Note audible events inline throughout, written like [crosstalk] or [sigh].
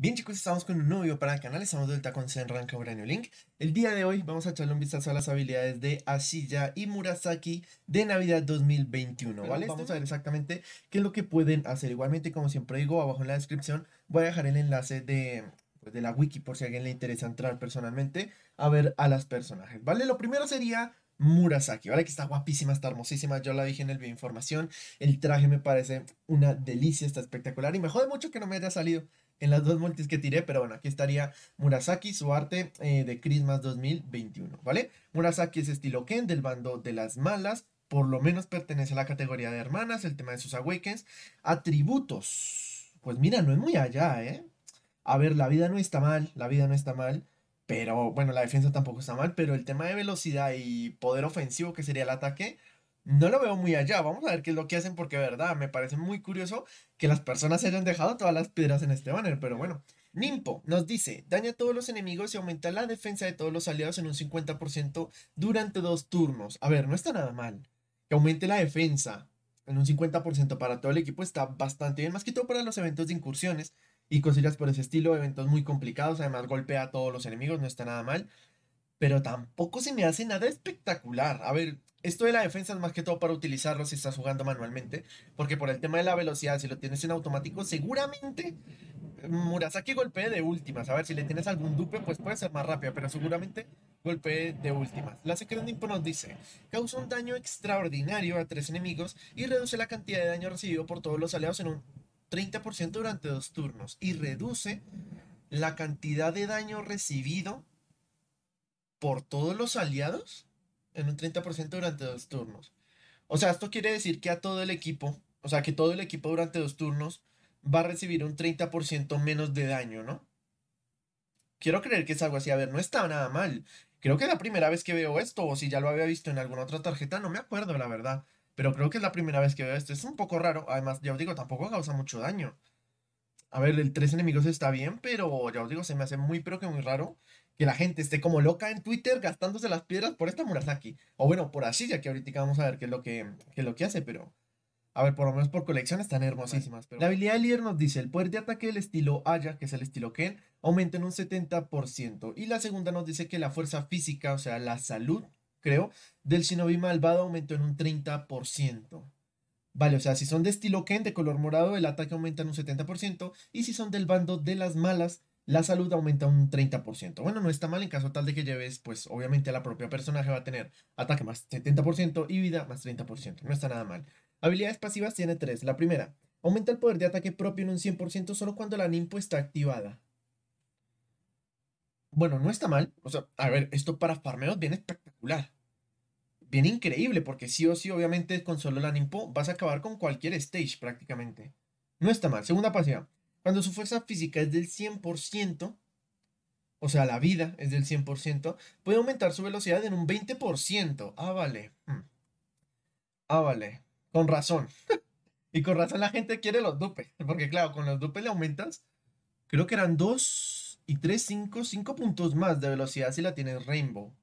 Bien chicos, estamos con un nuevo video para el canal, estamos de vuelta con Senran Uranio Link. El día de hoy vamos a echarle un vistazo a las habilidades de Asilla y Murasaki de Navidad 2021, ¿vale? vamos a ver exactamente qué es lo que pueden hacer. Igualmente, como siempre digo, abajo en la descripción voy a dejar el enlace de, pues, de la wiki por si a alguien le interesa entrar personalmente a ver a las personajes, ¿vale? Lo primero sería Murasaki, ¿vale? Que está guapísima, está hermosísima. Yo la dije en el video información. El traje me parece una delicia, está espectacular. Y me jode mucho que no me haya salido en las dos multis que tiré, pero bueno, aquí estaría Murasaki, su arte eh, de Christmas 2021, ¿vale? Murasaki es estilo Ken del bando de las malas, por lo menos pertenece a la categoría de hermanas, el tema de sus awakens. Atributos, pues mira, no es muy allá, ¿eh? A ver, la vida no está mal, la vida no está mal. Pero bueno, la defensa tampoco está mal, pero el tema de velocidad y poder ofensivo que sería el ataque, no lo veo muy allá. Vamos a ver qué es lo que hacen porque, verdad, me parece muy curioso que las personas hayan dejado todas las piedras en este banner, pero bueno. Nimpo nos dice, daña a todos los enemigos y aumenta la defensa de todos los aliados en un 50% durante dos turnos. A ver, no está nada mal. Que aumente la defensa en un 50% para todo el equipo está bastante bien, más que todo para los eventos de incursiones, y cosillas por ese estilo, eventos muy complicados, además golpea a todos los enemigos, no está nada mal, pero tampoco se me hace nada espectacular. A ver, esto de la defensa es más que todo para utilizarlo si estás jugando manualmente, porque por el tema de la velocidad, si lo tienes en automático, seguramente eh, Murasaki golpee de últimas. A ver, si le tienes algún dupe, pues puede ser más rápida, pero seguramente golpee de últimas. La Secret nos dice, causa un daño extraordinario a tres enemigos y reduce la cantidad de daño recibido por todos los aliados en un 30% durante dos turnos y reduce la cantidad de daño recibido por todos los aliados en un 30% durante dos turnos. O sea, esto quiere decir que a todo el equipo, o sea, que todo el equipo durante dos turnos va a recibir un 30% menos de daño, ¿no? Quiero creer que es algo así. A ver, no está nada mal. Creo que es la primera vez que veo esto, o si ya lo había visto en alguna otra tarjeta, no me acuerdo, la verdad. Pero creo que es la primera vez que veo esto. Es un poco raro. Además, ya os digo, tampoco causa mucho daño. A ver, el tres enemigos está bien, pero ya os digo, se me hace muy, pero que muy raro que la gente esté como loca en Twitter gastándose las piedras por esta Murasaki. O bueno, por así, ya que ahorita vamos a ver qué es lo que, lo que hace, pero... A ver, por lo menos por colección están hermosísimas. La habilidad de líder nos dice, el poder de ataque del estilo Aya, que es el estilo Ken, aumenta en un 70%. Y la segunda nos dice que la fuerza física, o sea, la salud, creo, del shinobi malvado aumentó en un 30%. Vale, o sea, si son de estilo Ken, de color morado, el ataque aumenta en un 70%, y si son del bando de las malas, la salud aumenta un 30%. Bueno, no está mal en caso tal de que lleves, pues obviamente la propia personaje va a tener ataque más 70% y vida más 30%. No está nada mal. Habilidades pasivas tiene tres. La primera, aumenta el poder de ataque propio en un 100% solo cuando la Nimpo está activada. Bueno, no está mal. O sea, a ver, esto para farmeos viene Bien increíble, porque sí o sí, obviamente, con solo la Nimpo vas a acabar con cualquier stage prácticamente. No está mal. Segunda pasión Cuando su fuerza física es del 100%, o sea, la vida es del 100%, puede aumentar su velocidad en un 20%. Ah, vale. Hmm. Ah, vale. Con razón. [laughs] y con razón la gente quiere los dupes. Porque claro, con los dupes le aumentas, creo que eran 2 y 3, 5, 5 puntos más de velocidad si la tienes Rainbow.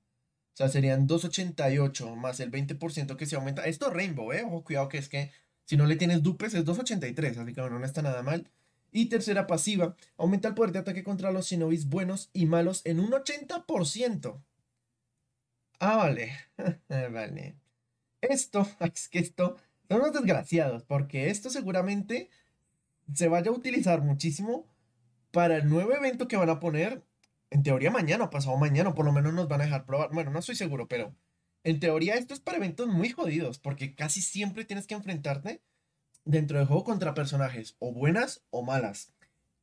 O sea, serían 2.88 más el 20% que se aumenta. Esto es Rainbow, ¿eh? Ojo, cuidado que es que si no le tienes dupes es 2.83, así que bueno, no está nada mal. Y tercera pasiva, aumenta el poder de ataque contra los shinobis buenos y malos en un 80%. Ah, vale. [laughs] vale. Esto, [laughs] es que esto, son los desgraciados, porque esto seguramente se vaya a utilizar muchísimo para el nuevo evento que van a poner en teoría mañana o pasado mañana, por lo menos nos van a dejar probar. Bueno, no estoy seguro, pero en teoría esto es para eventos muy jodidos, porque casi siempre tienes que enfrentarte dentro del juego contra personajes, o buenas o malas.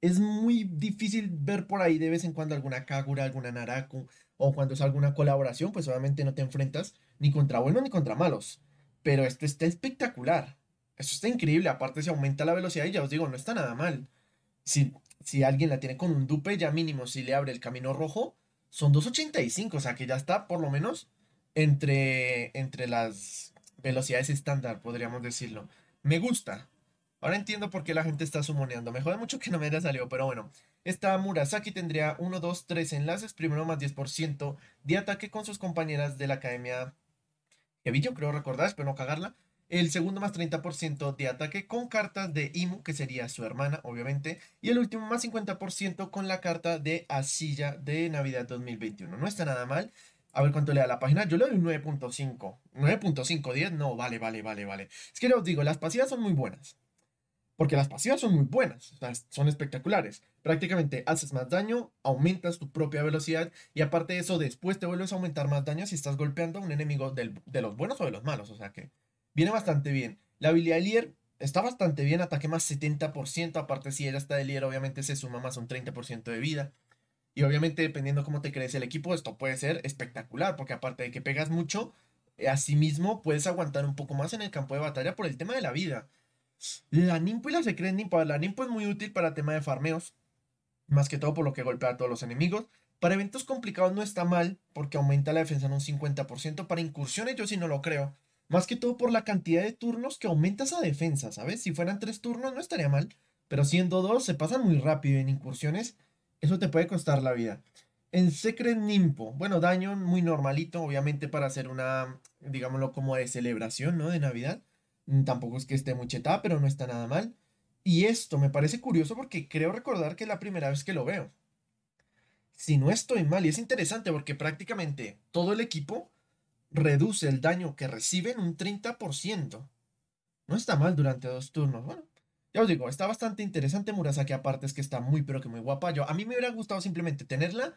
Es muy difícil ver por ahí de vez en cuando alguna Kagura, alguna Naraku, o cuando es alguna colaboración, pues obviamente no te enfrentas ni contra buenos ni contra malos. Pero esto está espectacular. Esto está increíble. Aparte, se aumenta la velocidad y ya os digo, no está nada mal. Si si alguien la tiene con un dupe, ya mínimo si le abre el camino rojo, son 2.85, o sea que ya está por lo menos entre, entre las velocidades estándar, podríamos decirlo. Me gusta. Ahora entiendo por qué la gente está sumoneando. Me jode mucho que no me haya salido, pero bueno. Esta Murasaki tendría 1, 2, 3 enlaces, primero más 10% de ataque con sus compañeras de la academia vi yo creo recordar, espero no cagarla el segundo más 30% de ataque con cartas de Imu, que sería su hermana, obviamente, y el último más 50% con la carta de Asilla de Navidad 2021. No está nada mal. A ver cuánto le da la página. Yo le doy un 9.5. 9.5, 10. No, vale, vale, vale, vale. Es que os digo, las pasivas son muy buenas. Porque las pasivas son muy buenas, son espectaculares. Prácticamente haces más daño, aumentas tu propia velocidad y aparte de eso después te vuelves a aumentar más daño si estás golpeando a un enemigo de los buenos o de los malos. O sea que viene bastante bien. La habilidad de líder está bastante bien, ataque más 70%, aparte si ella está de líder obviamente se suma más un 30% de vida. Y obviamente dependiendo cómo te crees el equipo, esto puede ser espectacular, porque aparte de que pegas mucho, eh, mismo puedes aguantar un poco más en el campo de batalla por el tema de la vida. La Nimpo y la Secret Nimpo, la Nimpo es muy útil para tema de farmeos, más que todo por lo que golpea a todos los enemigos. Para eventos complicados no está mal, porque aumenta la defensa en un 50%. Para incursiones yo sí no lo creo, más que todo por la cantidad de turnos que aumentas a defensa, ¿sabes? Si fueran tres turnos no estaría mal, pero siendo dos se pasan muy rápido en incursiones, eso te puede costar la vida. En Secret Nimpo, bueno, daño muy normalito, obviamente para hacer una, digámoslo como de celebración, ¿no? De Navidad. Mm, tampoco es que esté muy pero no está nada mal. Y esto me parece curioso porque creo recordar que es la primera vez que lo veo. Si no estoy mal, y es interesante porque prácticamente todo el equipo reduce el daño que reciben un 30%. No está mal durante dos turnos. Bueno, ya os digo, está bastante interesante Murasaki aparte es que está muy pero que muy guapa. Yo, a mí me hubiera gustado simplemente tenerla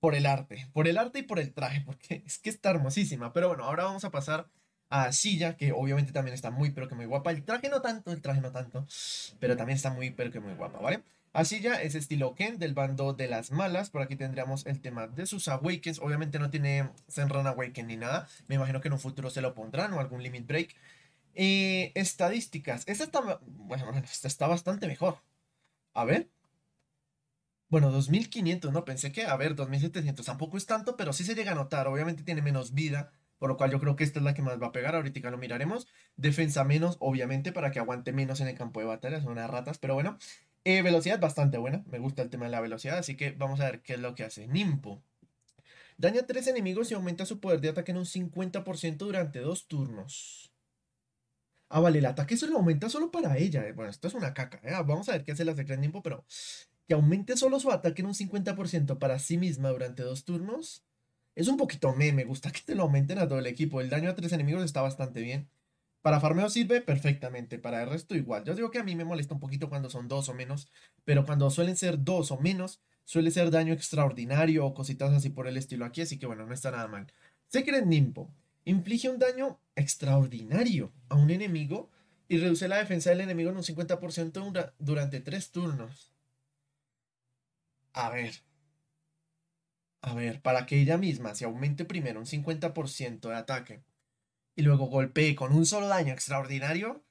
por el arte, por el arte y por el traje, [laughs] porque es que está hermosísima. Pero bueno, ahora vamos a pasar a Silla, que obviamente también está muy pero que muy guapa. El traje no tanto, el traje no tanto, pero también está muy pero que muy guapa, ¿vale? Así ya es estilo Ken del bando de las malas. Por aquí tendríamos el tema de sus Awakens. Obviamente no tiene Senran Awaken ni nada. Me imagino que en un futuro se lo pondrán o algún Limit Break. estadísticas. Esta está, bueno, está bastante mejor. A ver. Bueno, 2500, no pensé que, a ver, 2700 tampoco es tanto, pero sí se llega a notar. Obviamente tiene menos vida, por lo cual yo creo que esta es la que más va a pegar. Ahorita lo miraremos. Defensa menos, obviamente, para que aguante menos en el campo de batalla. Son unas ratas, pero bueno. Eh, velocidad bastante buena, me gusta el tema de la velocidad, así que vamos a ver qué es lo que hace Nimpo. Daña a tres enemigos y aumenta su poder de ataque en un 50% durante dos turnos. Ah, vale, el ataque se lo aumenta solo para ella. Eh. Bueno, esto es una caca. Eh. Ah, vamos a ver qué hace la secreta Nimpo, pero que aumente solo su ataque en un 50% para sí misma durante dos turnos. Es un poquito me, me gusta que te lo aumenten a todo el equipo. El daño a tres enemigos está bastante bien. Para farmeo sirve perfectamente, para el resto igual. Yo digo que a mí me molesta un poquito cuando son dos o menos, pero cuando suelen ser dos o menos, suele ser daño extraordinario o cositas así por el estilo aquí, así que bueno, no está nada mal. Secret Nimpo inflige un daño extraordinario a un enemigo y reduce la defensa del enemigo en un 50% durante tres turnos. A ver. A ver, para que ella misma se aumente primero un 50% de ataque y luego golpeé con un solo daño extraordinario,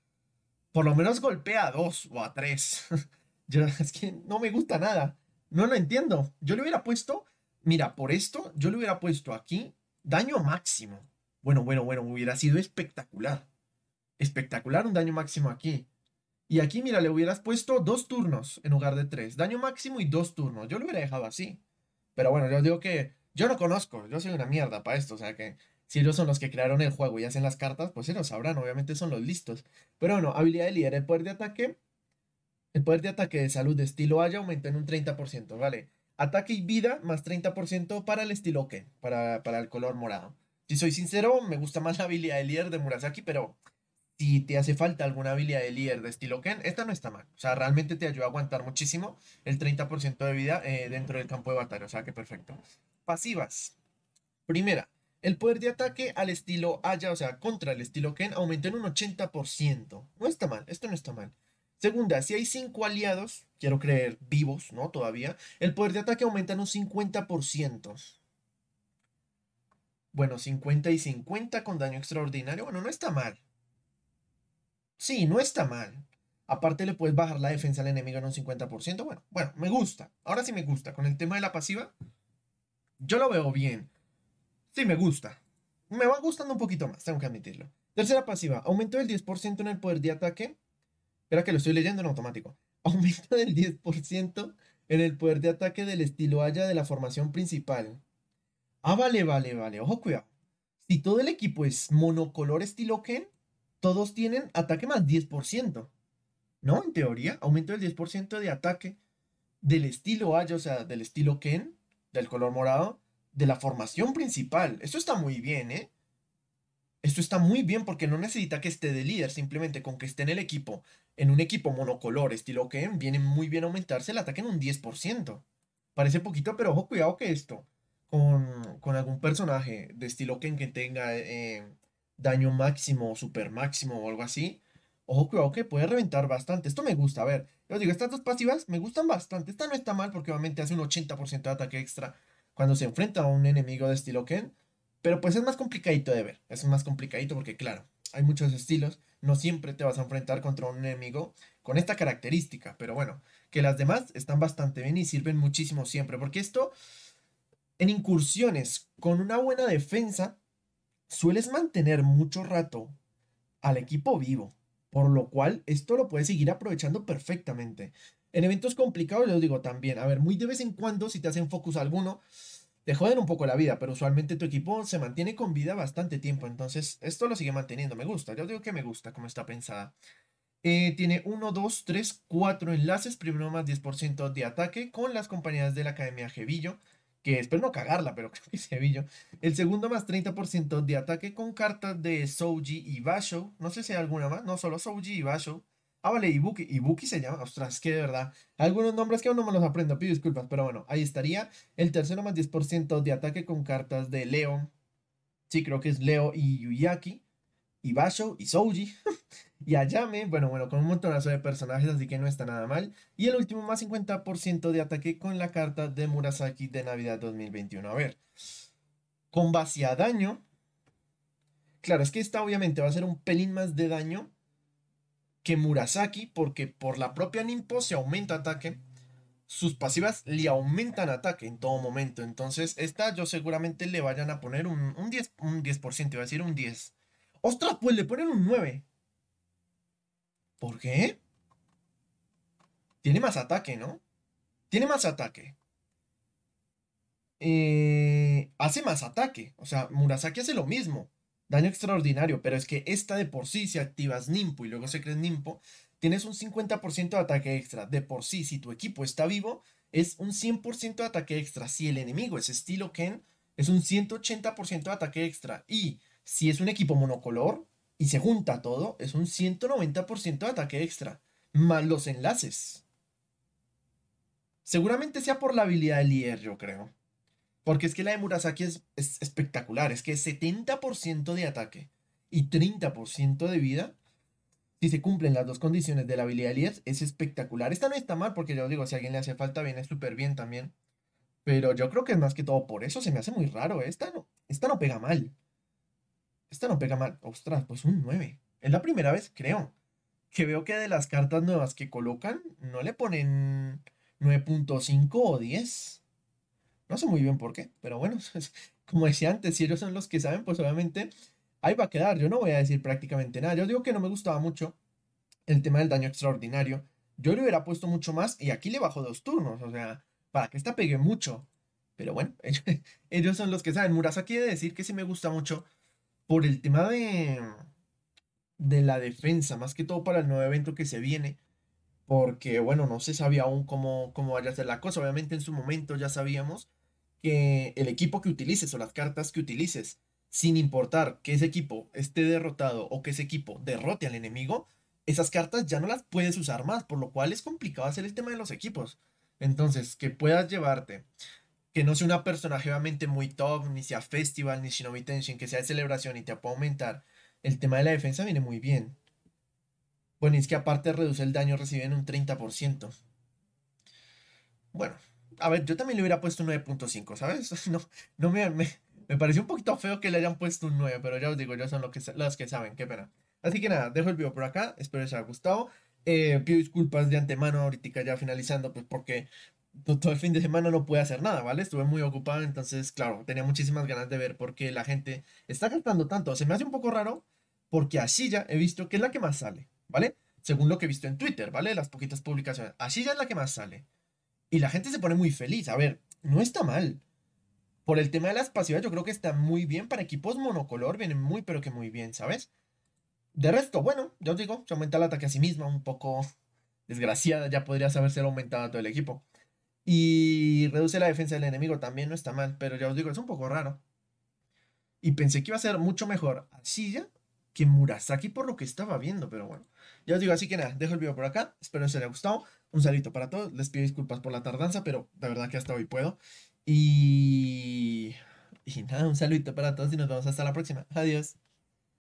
por lo menos golpea a dos o a tres. [laughs] yo, es que no me gusta nada. No lo entiendo. Yo le hubiera puesto, mira, por esto, yo le hubiera puesto aquí daño máximo. Bueno, bueno, bueno, hubiera sido espectacular. Espectacular un daño máximo aquí. Y aquí, mira, le hubieras puesto dos turnos en lugar de tres. Daño máximo y dos turnos. Yo lo hubiera dejado así. Pero bueno, yo digo que yo no conozco. Yo soy una mierda para esto. O sea que si ellos son los que crearon el juego y hacen las cartas, pues se lo sabrán, obviamente son los listos. Pero bueno, habilidad de líder, el poder de ataque. El poder de ataque de salud de estilo Haya aumentó en un 30%, ¿vale? Ataque y vida más 30% para el estilo que, para, el color morado. Si soy sincero, me gusta más la habilidad de líder de Murasaki, pero si te hace falta alguna habilidad de líder de estilo Ken, esta no está mal. O sea, realmente te ayuda a aguantar muchísimo el 30% de vida eh, dentro del campo de batalla. O sea, que perfecto. Pasivas. Primera, el poder de ataque al estilo Aya, o sea, contra el estilo Ken, aumenta en un 80%. No está mal, esto no está mal. Segunda, si hay 5 aliados, quiero creer vivos, ¿no? Todavía, el poder de ataque aumenta en un 50%. Bueno, 50 y 50 con daño extraordinario. Bueno, no está mal. Sí, no está mal. Aparte le puedes bajar la defensa al enemigo en un 50%. Bueno, bueno, me gusta. Ahora sí me gusta. Con el tema de la pasiva, yo lo veo bien. Sí, me gusta. Me va gustando un poquito más, tengo que admitirlo. Tercera pasiva, aumento del 10% en el poder de ataque. Espera que lo estoy leyendo en automático. [laughs] Aumento del 10% en el poder de ataque del estilo Haya de la formación principal. Ah, vale, vale, vale. Ojo, cuidado. Si todo el equipo es monocolor estilo Ken, todos tienen ataque más 10%. ¿No? En teoría, aumento del 10% de ataque del estilo Haya, o sea, del estilo Ken, del color morado, de la formación principal. Esto está muy bien, ¿eh? Esto está muy bien porque no necesita que esté de líder, simplemente con que esté en el equipo, en un equipo monocolor, estilo Ken... viene muy bien aumentarse el ataque en un 10%. Parece poquito, pero ojo, cuidado que esto, con, algún personaje de estilo Ken que tenga eh, daño máximo, super máximo o algo así, ojo, cuidado que puede reventar bastante. Esto me gusta, a ver, yo digo, estas dos pasivas me gustan bastante. Esta no está mal porque obviamente hace un 80% de ataque extra cuando se enfrenta a un enemigo de estilo Ken. Pero pues es más complicadito de ver, es más complicadito porque claro, hay muchos estilos, no siempre te vas a enfrentar contra un enemigo con esta característica, pero bueno, que las demás están bastante bien y sirven muchísimo siempre, porque esto en incursiones con una buena defensa sueles mantener mucho rato al equipo vivo, por lo cual esto lo puedes seguir aprovechando perfectamente. En eventos complicados, Les digo también, a ver, muy de vez en cuando, si te hacen focus alguno, te joden un poco la vida, pero usualmente tu equipo se mantiene con vida bastante tiempo. Entonces, esto lo sigue manteniendo. Me gusta, yo digo que me gusta como está pensada. Eh, tiene 1, 2, 3, 4 enlaces, primero más 10% de ataque con las compañías de la Academia Jevillo, que espero no cagarla, pero [laughs] creo que El segundo más 30% de ataque con cartas de Souji y Basho. No sé si hay alguna más, no solo Souji y Basho. Ah, vale, Ibuki. Ibuki se llama. Ostras, qué de verdad. Algunos nombres que aún no me los aprendo, pido disculpas. Pero bueno, ahí estaría. El tercero más 10% de ataque con cartas de Leo. Sí, creo que es Leo y Yuyaki. Y Basho y Souji. [laughs] y Ayame. Bueno, bueno, con un montonazo de personajes, así que no está nada mal. Y el último más 50% de ataque con la carta de Murasaki de Navidad 2021. A ver. Con base a daño. Claro, es que esta obviamente va a ser un pelín más de daño que Murasaki, porque por la propia Nimpo se aumenta ataque, sus pasivas le aumentan ataque en todo momento. Entonces, esta yo seguramente le vayan a poner un, 10%, un 10%, iba a decir un 10. ¡Ostras! Pues le ponen un 9. ¿Por qué? Tiene más ataque, ¿no? Tiene más ataque. Eh, hace más ataque. O sea, Murasaki hace lo mismo. Daño extraordinario, pero es que esta de por sí, si activas Nimpo y luego se crees Nimpo, tienes un 50% de ataque extra. De por sí, si tu equipo está vivo, es un 100% de ataque extra. Si el enemigo es estilo Ken, es un 180% de ataque extra. Y si es un equipo monocolor y se junta todo, es un 190% de ataque extra. Más los enlaces. Seguramente sea por la habilidad del líder, yo creo. Porque es que la de Murasaki es, espectacular. Es que 70% de ataque y 30% de vida. Si se cumplen las dos condiciones de la habilidad de es espectacular. Esta no está mal, porque yo digo, si a alguien le hace falta, viene súper bien también. Pero yo creo que es más que todo por eso. Se me hace muy raro. Esta no, esta no pega mal. Esta no pega mal. Ostras, pues un 9. Es la primera vez, creo, que veo que de las cartas nuevas que colocan, no le ponen 9.5 o 10. No sé muy bien por qué, pero bueno, [laughs] como decía antes, si ellos son los que saben, pues obviamente ahí va a quedar. Yo no voy a decir prácticamente nada. Yo digo que no me gustaba mucho el tema del daño extraordinario. Yo le hubiera puesto mucho más y aquí le bajo dos turnos, o sea, para que esta pegue mucho. Pero bueno, [laughs] ellos, son los que saben. Murasaki quiere decir que sí me gusta mucho por el tema de, de la defensa, más que todo para el nuevo evento que se viene porque bueno, no se sabía aún cómo, cómo vaya a ser la cosa. Obviamente en su momento ya sabíamos que el equipo que utilices o las cartas que utilices, sin importar que ese equipo esté derrotado o que ese equipo derrote al enemigo, esas cartas ya no las puedes usar más, por lo cual es complicado hacer el tema de los equipos. Entonces, que puedas llevarte, que no sea una personaje obviamente muy top, ni sea festival, ni Shinobi tension que sea de celebración y te pueda aumentar el tema de la defensa, viene muy bien. Bueno, y es que aparte reduce el daño recibido en un 30%. Bueno, a ver, yo también le hubiera puesto un 9.5, ¿sabes? [laughs] No, no me, me, pareció un poquito feo que le hayan puesto un 9, pero ya os digo, ya son los que, las que saben, qué pena. Así que nada, dejo el video por acá, espero les haya gustado. Eh, pido disculpas de antemano, ahorita ya finalizando, pues porque pues, todo el fin de semana no pude hacer nada, ¿vale? Estuve muy ocupado, entonces, claro, tenía muchísimas ganas de ver porque la gente está gastando tanto. Se me hace un poco raro porque así ya he visto que es la que más sale, ¿vale? Según lo que he visto en Twitter, ¿vale? Las poquitas publicaciones. Así ya es la que más sale. Y la gente se pone muy feliz. A ver, no está mal. Por el tema de las pasivas, yo creo que está muy bien. Para equipos monocolor, viene muy, pero que muy bien, ¿sabes? De resto, bueno, ya os digo, se aumenta el ataque a sí misma, un poco desgraciada, ya podría haberse aumentado todo el equipo. Y reduce la defensa del enemigo, también no está mal, pero ya os digo, es un poco raro. Y pensé que iba a ser mucho mejor ya que Murasaki por lo que estaba viendo, pero bueno. Ya os digo, así que nada, dejo el video por acá, espero que os haya gustado. Un saludito para todos. Les pido disculpas por la tardanza, pero de verdad que hasta hoy puedo. Y... Y nada, un saludito para todos y nos vemos hasta la próxima. Adiós.